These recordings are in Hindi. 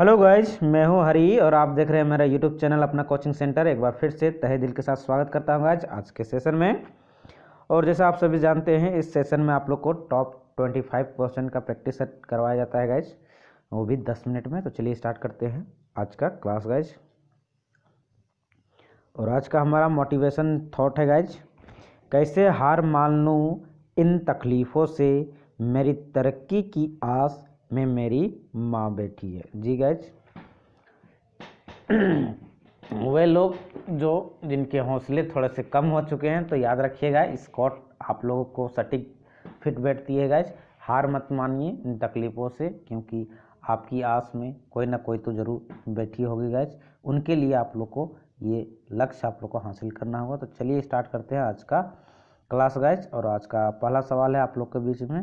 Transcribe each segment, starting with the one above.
हेलो गाइज मैं हूं हरी और आप देख रहे हैं मेरा यूट्यूब चैनल अपना कोचिंग सेंटर एक बार फिर से तहे दिल के साथ स्वागत करता हूं गाइज आज के सेशन में और जैसा आप सभी जानते हैं इस सेशन में आप लोग को टॉप ट्वेंटी फाइव परसेंट का प्रैक्टिस करवाया जाता है गाइज वो भी दस मिनट में तो चलिए स्टार्ट करते हैं आज का क्लास गाइज और आज का हमारा मोटिवेशन थाट है गाइज कैसे हार मान लूँ इन तकलीफ़ों से मेरी तरक्की की आस में मेरी माँ बैठी है जी गैज वे लोग जो जिनके हौसले थोड़े से कम हो चुके हैं तो याद रखिएगा स्कॉट आप लोगों को सटीक फिट बैठती है गैज हार मत मानिए इन तकलीफ़ों से क्योंकि आपकी आस में कोई ना कोई तो ज़रूर बैठी होगी गैज उनके लिए आप लोग को ये लक्ष्य आप लोग को हासिल करना होगा तो चलिए स्टार्ट करते हैं आज का क्लास गैज और आज का पहला सवाल है आप लोग के बीच में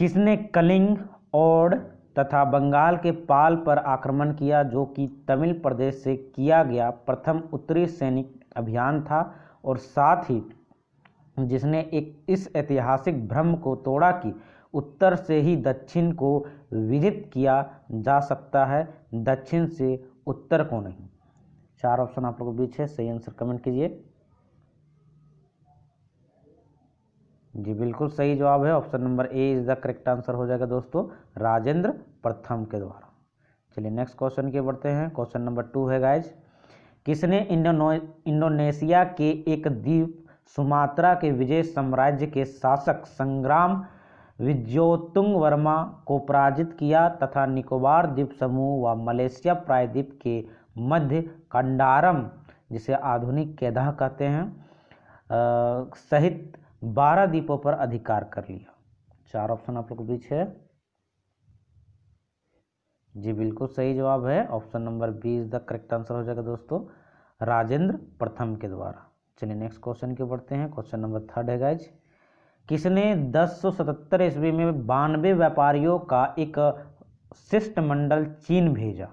किसने कलिंग और तथा बंगाल के पाल पर आक्रमण किया जो कि तमिल प्रदेश से किया गया प्रथम उत्तरी सैनिक अभियान था और साथ ही जिसने एक इस ऐतिहासिक भ्रम को तोड़ा कि उत्तर से ही दक्षिण को विजित किया जा सकता है दक्षिण से उत्तर को नहीं चार ऑप्शन आप लोगों के बीच है सही आंसर कमेंट कीजिए जी बिल्कुल सही जवाब है option number A is the correct answer हो जाएगा दोस्तों राजेंद्र प्रथम के द्वारा चलिए नेक्स्ट क्वेश्चन के बढ़ते हैं क्वेश्चन नंबर टू है गाइज किसने इंडोनो इंडोनेशिया के एक द्वीप सुमात्रा के विजय साम्राज्य के शासक संग्राम विज्योतुंग वर्मा को पराजित किया तथा निकोबार द्वीप समूह व मलेशिया प्रायद्वीप के मध्य कंडारम जिसे आधुनिक केदा कहते हैं सहित बारह द्वीपों पर अधिकार कर लिया चार ऑप्शन आप लोग के बीच है जी बिल्कुल सही जवाब है option number B is the correct answer हो जाएगा दोस्तों राजेंद्र प्रथम के द्वारा चलिए नेक्स्ट क्वेश्चन के बढ़ते हैं क्वेश्चन नंबर थर्ड है गाइज किसने 1077 ईस्वी में बानवे व्यापारियों का एक शिष्टमंडल चीन भेजा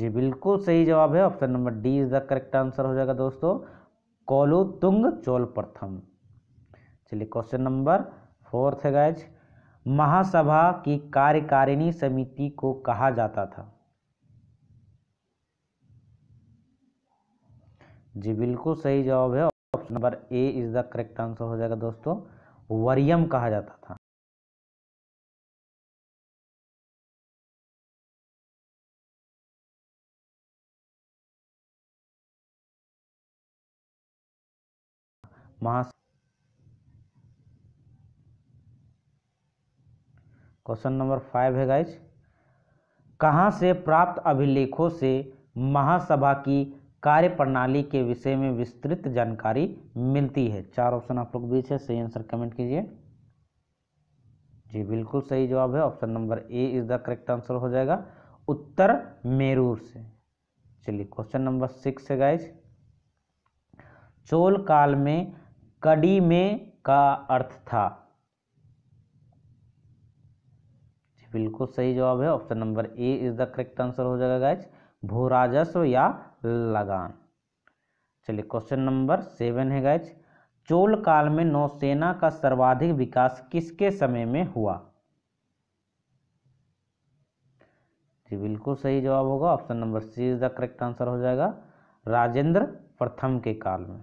जी बिल्कुल सही जवाब है option number D is the correct answer हो जाएगा दोस्तों कौलु तुंग चोल प्रथम चलिए क्वेश्चन नंबर फोर्थ है गाइज महासभा की कार्यकारिणी समिति को कहा जाता था जी बिल्कुल सही जवाब है option number A is the correct answer हो जाएगा दोस्तों वरियम कहा जाता था मास क्वेश्चन नंबर फाइव है गाइज कहाँ से प्राप्त अभिलेखों से महासभा की कार्य प्रणाली के विषय में विस्तृत जानकारी मिलती है चार ऑप्शन आप लोग बीच है सही आंसर कमेंट कीजिए जी बिल्कुल सही जवाब है option number A is the correct answer हो जाएगा उत्तर मेरूर से चलिए क्वेश्चन नंबर सिक्स है गाइज चोल काल में कड़ी में का अर्थ था बिल्कुल सही जवाब है option number A is the correct answer हो जाएगा गाइज भू राजस्व या लगान चलिए क्वेश्चन नंबर सेवन है गाइज चोल काल में नौसेना का सर्वाधिक विकास किसके समय में हुआ जी बिल्कुल सही जवाब होगा option number C is the correct answer हो जाएगा राजेंद्र प्रथम के काल में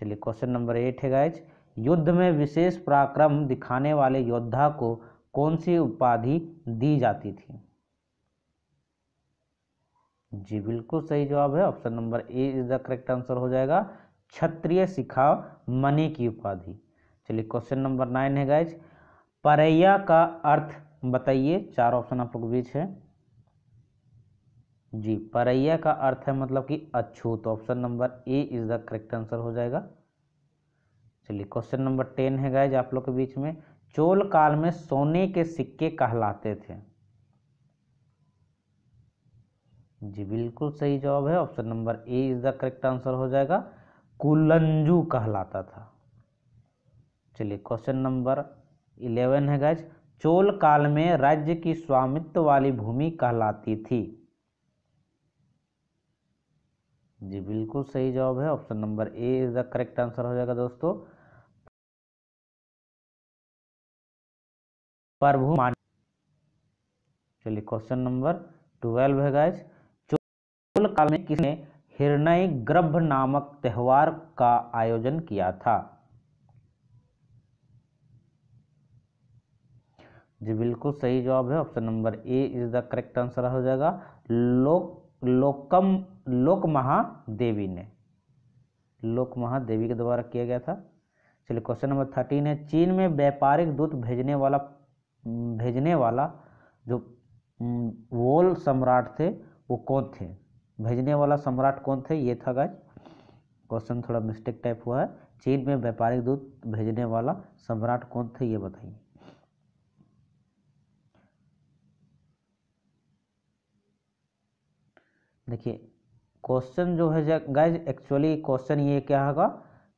चलिए क्वेश्चन नंबर एट है गाइज युद्ध में विशेष पराक्रम दिखाने वाले योद्धा को कौन सी उपाधि दी जाती थी जी बिल्कुल सही जवाब है option number A is the correct answer हो जाएगा क्षत्रिय शिखा मणि की उपाधि चलिए क्वेश्चन नंबर नाइन है गाइज परैया का अर्थ बताइए चार ऑप्शन आप लोग बीच है जी परैया का अर्थ है मतलब कि अछूत option number A is the correct answer हो जाएगा चलिए क्वेश्चन नंबर टेन है गाइज आप लोग के बीच में चोल काल में सोने के सिक्के कहलाते थे जी बिल्कुल सही जवाब है option number A is the correct answer हो जाएगा कुलंजू कहलाता था चलिए क्वेश्चन नंबर इलेवन है गाइज चोल काल में राज्य की स्वामित्व वाली भूमि कहलाती थी जी बिल्कुल सही जवाब है option number A is the correct answer हो जाएगा दोस्तों प्रभु चलिए क्वेश्चन नंबर ट्वेल्व है गाइज चोल काल में किसने हिरणय गर्भ नामक त्यौहार का आयोजन किया था जी बिल्कुल सही जवाब है option number A is the correct answer हो जाएगा लोक लोकम लोक महादेवी ने लोक महादेवी के द्वारा किया गया था चलिए क्वेश्चन नंबर थर्टीन है चीन में व्यापारिक दूत भेजने वाला भेजने वाला जो वोल सम्राट थे वो कौन थे भेजने वाला सम्राट कौन थे ये था गज क्वेश्चन थोड़ा मिस्टेक टाइप हुआ है चीन में व्यापारिक दूत भेजने वाला सम्राट कौन थे ये बताइए देखिए क्वेश्चन जो है गाइज एक्चुअली क्वेश्चन ये क्या होगा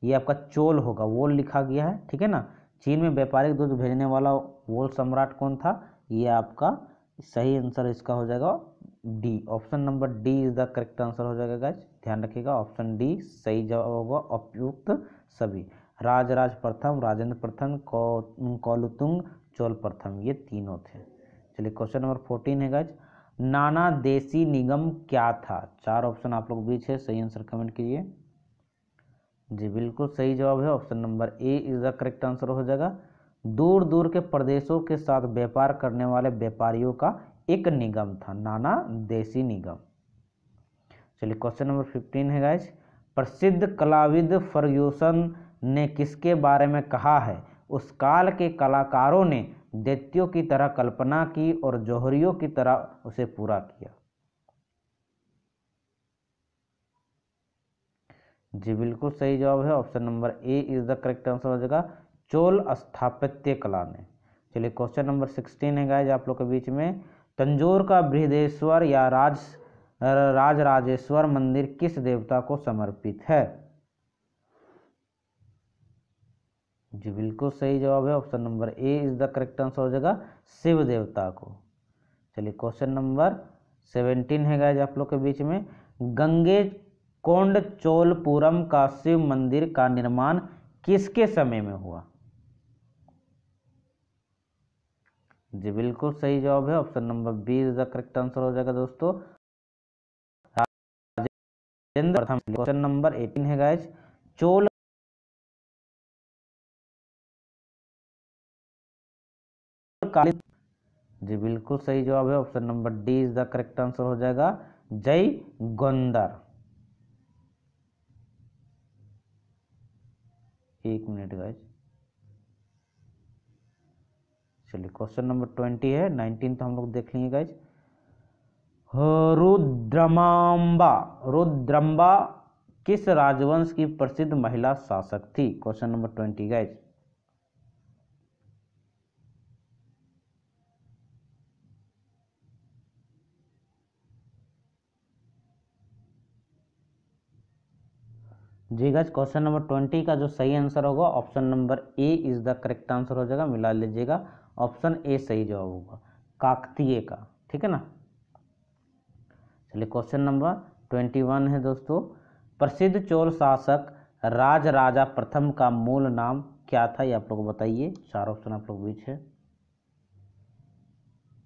ये आपका चोल होगा वोल लिखा गया है ठीक है ना चीन में व्यापारिक दूध भेजने वाला वोल सम्राट कौन था ये आपका सही आंसर इसका हो जाएगा D option number D is the correct answer हो जाएगा गाइज ध्यान रखिएगा ऑप्शन डी सही जवाब होगा उपयुक्त सभी राजराज प्रथम राजेंद्र प्रथम कौ कौलुतुंग चोल प्रथम ये तीनों थे चलिए क्वेश्चन नंबर फोर्टीन है गाइज नाना देसी निगम क्या था चार ऑप्शन आप लोग बीच है सही आंसर कमेंट कीजिए जी बिल्कुल सही जवाब है option number A is the correct answer हो जाएगा दूर दूर के प्रदेशों के साथ व्यापार करने वाले व्यापारियों का एक निगम था नाना देसी निगम चलिए क्वेश्चन नंबर फिफ्टीन है गाइज प्रसिद्ध कलाविद फर्ग्यूसन ने किसके बारे में कहा है उस काल के कलाकारों ने दैत्यों की तरह कल्पना की और जौहरियों की तरह उसे पूरा किया जी बिल्कुल सही जवाब है option number A is the correct answer हो जाएगा चोल स्थापत्य कला ने चलिए क्वेश्चन नंबर सिक्सटीन है गाइज आप लोग के बीच में तंजोर का बृहदेश्वर या राज राजराजेश्वर मंदिर किस देवता को समर्पित है जी बिल्कुल सही जवाब है option number A is the correct answer हो जाएगा शिव देवता को चलिए क्वेश्चन नंबर सेवेंटीन है गाइज आप लोग के बीच में गंगे कोंड चोलपुरम का शिव मंदिर का निर्माण किसके समय में हुआ जी बिल्कुल सही जवाब है option number B is the correct answer हो जाएगा दोस्तों क्वेश्चन नंबर एटीन है गाइज चोल काली जी बिल्कुल सही जवाब है option number D is the correct answer हो जाएगा जय गोंदर एक मिनट गाइज चलिए क्वेश्चन नंबर ट्वेंटी है नाइनटीन तो हम लोग देख लेंगे गाइज रुद्रमांबा रुद्रम्बा किस राजवंश की प्रसिद्ध महिला शासक थी क्वेश्चन नंबर ट्वेंटी गाइज जी गज क्वेश्चन नंबर ट्वेंटी का जो सही आंसर होगा option number A is the correct answer हो जाएगा मिला लीजिएगा ऑप्शन ए सही जवाब होगा काकतीय का ठीक है ना चलिए क्वेश्चन नंबर ट्वेंटी वन है दोस्तों प्रसिद्ध चोल शासक राज राजा प्रथम का मूल नाम क्या था ये आप लोग बताइए चार ऑप्शन आप लोग बीच है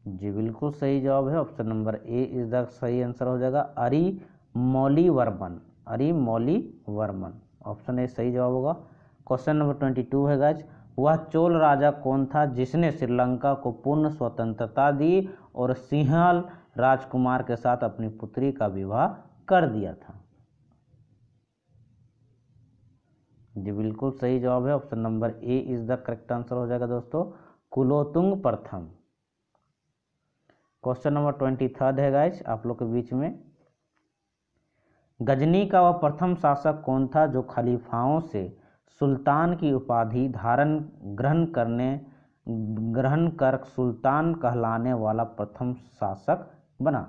जी बिल्कुल सही जवाब है option number A is the सही आंसर हो जाएगा अरी मौली वर्मन अरी मौली वर्मन ऑप्शन ए सही जवाब होगा क्वेश्चन नंबर ट्वेंटी टू है गज वह चोल राजा कौन था जिसने श्रीलंका को पूर्ण स्वतंत्रता दी और सिंहल राजकुमार के साथ अपनी पुत्री का विवाह कर दिया था जी बिल्कुल सही जवाब है option number A is the correct answer हो जाएगा दोस्तों कुलोतुंग प्रथम क्वेश्चन नंबर ट्वेंटी थर्ड है गाइस आप लोग के बीच में गजनी का वह प्रथम शासक कौन था जो खलीफाओं से सुल्तान की उपाधि धारण ग्रहण करने ग्रहण कर सुल्तान कहलाने वाला प्रथम शासक बना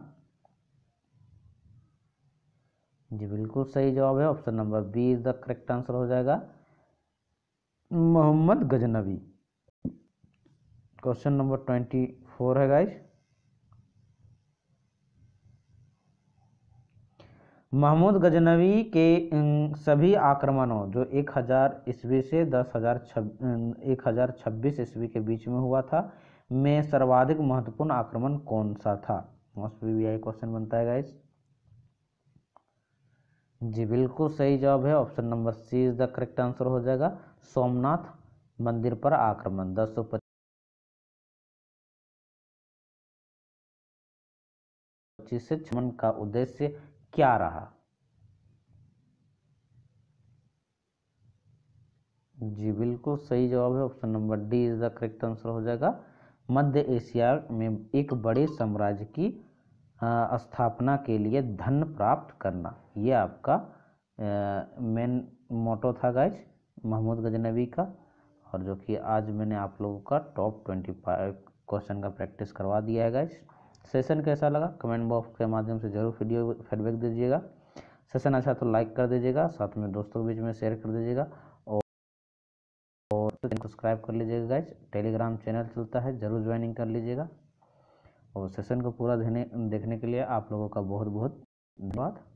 जी बिल्कुल सही जवाब है option number B is the correct answer हो जाएगा Mohammad Ghaznavi question number twenty four है गाइस महमूद गजनवी के सभी आक्रमणों जो 1000 हज़ार ईस्वी से दस हज़ार एक हज़ार छब्बीस ईस्वी के बीच में हुआ था में सर्वाधिक महत्वपूर्ण आक्रमण कौन सा था मोस्ट वी वी क्वेश्चन बनता है गाइस जी बिल्कुल सही जवाब है option number C is the correct answer हो जाएगा सोमनाथ मंदिर पर आक्रमण दस सौ पच्चीस से छमन का उद्देश्य क्या रहा जी बिल्कुल सही जवाब है option number D is the correct answer हो जाएगा मध्य एशिया में एक बड़े साम्राज्य की स्थापना के लिए धन प्राप्त करना ये आपका मेन मोटो था गाइज महमूद गजनबी का और जो कि आज मैंने आप लोगों का टॉप ट्वेंटी फाइव क्वेश्चन का प्रैक्टिस करवा दिया है गाइज सेशन कैसा लगा कमेंट बॉक्स के माध्यम से जरूर वीडियो फीडबैक दीजिएगा सेशन अच्छा तो लाइक कर दीजिएगा साथ में दोस्तों के बीच में शेयर कर दीजिएगा और और सब्सक्राइब कर लीजिएगा गाइज टेलीग्राम चैनल चलता है ज़रूर ज्वाइनिंग कर लीजिएगा और सेशन को पूरा देखने देखने के लिए आप लोगों का बहुत बहुत धन्यवाद